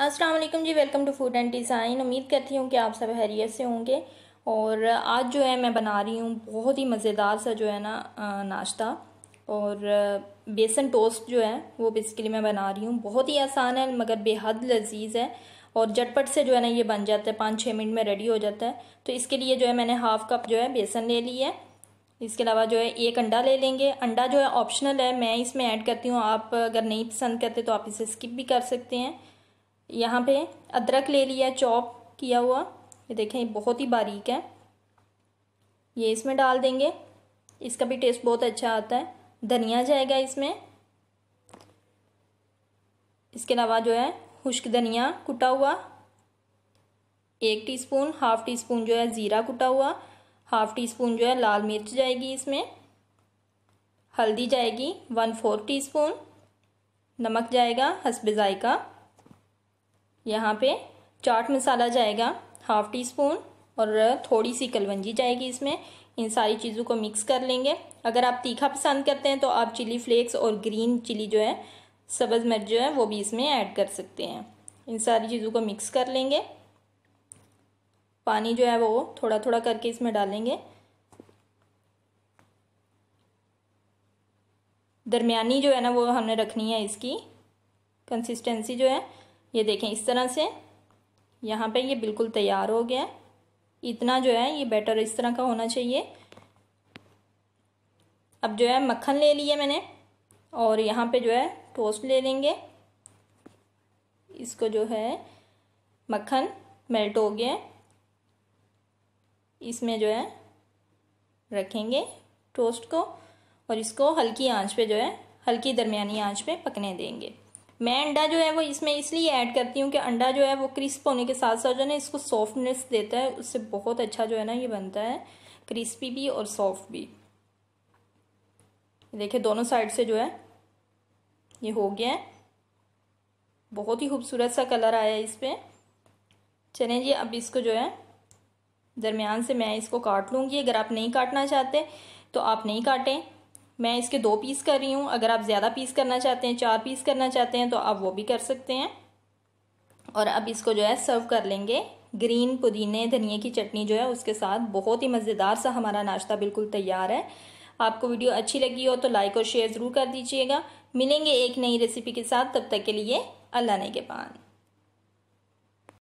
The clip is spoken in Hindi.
अस्सलाम जी welcome to food and design उम्मीद करती हूँ कि आप सब हैरियत से होंगे और आज जो है मैं बना रही हूँ बहुत ही मज़ेदार सा जो है ना नाश्ता और बेसन टोस्ट जो है वो बेसिकली मैं बना रही हूँ बहुत ही आसान है मगर बेहद लजीज है और झटपट से जो है ना ये बन जाता है पाँच छः मिनट में रेडी हो जाता है तो इसके लिए जो है मैंने हाफ़ कप जो है बेसन ले ली है इसके अलावा जो है एक अंडा ले लेंगे अंडा जो है ऑप्शनल है मैं इसमें ऐड करती हूँ आप अगर नहीं पसंद करते तो आप इसे स्किप भी कर सकते हैं यहाँ पे अदरक ले लिया चॉप किया हुआ ये देखें बहुत ही बारीक है ये इसमें डाल देंगे इसका भी टेस्ट बहुत अच्छा आता है धनिया जाएगा इसमें इसके अलावा जो है खुश्क धनिया कुटा हुआ एक टीस्पून हाफ़ टी स्पून जो है ज़ीरा कुटा हुआ हाफ़ टी स्पून जो है लाल मिर्च जाएगी इसमें हल्दी जाएगी वन फोर टी स्पून नमक जाएगा हसबाई का यहाँ पे चाट मसाला जाएगा हाफ टी स्पून और थोड़ी सी कलवंजी जाएगी इसमें इन सारी चीज़ों को मिक्स कर लेंगे अगर आप तीखा पसंद करते हैं तो आप चिली फ्लेक्स और ग्रीन चिली जो है सब्ज़ मिर्च जो है वो भी इसमें ऐड कर सकते हैं इन सारी चीज़ों को मिक्स कर लेंगे पानी जो है वो थोड़ा थोड़ा करके इसमें डालेंगे दरमियानी जो है ना वो हमने रखनी है इसकी कंसिस्टेंसी जो है ये देखें इस तरह से यहाँ पे ये बिल्कुल तैयार हो गया इतना जो है ये बैटर इस तरह का होना चाहिए अब जो है मक्खन ले लिए मैंने और यहाँ पे जो है टोस्ट ले लेंगे इसको जो है मक्खन मेल्ट हो गया इसमें जो है रखेंगे टोस्ट को और इसको हल्की आंच पे जो है हल्की दरमियानी आंच पे पकने देंगे मैं अंडा जो है वो इसमें इसलिए ऐड करती हूँ कि अंडा जो है वो क्रिस्प होने के साथ साथ जो है ना इसको सॉफ्टनेस देता है उससे बहुत अच्छा जो है ना ये बनता है क्रिस्पी भी और सॉफ्ट भी देखिए दोनों साइड से जो है ये हो गया है बहुत ही खूबसूरत सा कलर आया है इस पर चलें जी अब इसको जो है दरमियान से मैं इसको काट लूँगी अगर आप नहीं काटना चाहते तो आप नहीं काटें मैं इसके दो पीस कर रही हूँ अगर आप ज़्यादा पीस करना चाहते हैं चार पीस करना चाहते हैं तो आप वो भी कर सकते हैं और अब इसको जो है सर्व कर लेंगे ग्रीन पुदीने धनिए की चटनी जो है उसके साथ बहुत ही मज़ेदार सा हमारा नाश्ता बिल्कुल तैयार है आपको वीडियो अच्छी लगी हो तो लाइक और शेयर ज़रूर कर दीजिएगा मिलेंगे एक नई रेसिपी के साथ तब तक के लिए अल्लाह ने के पान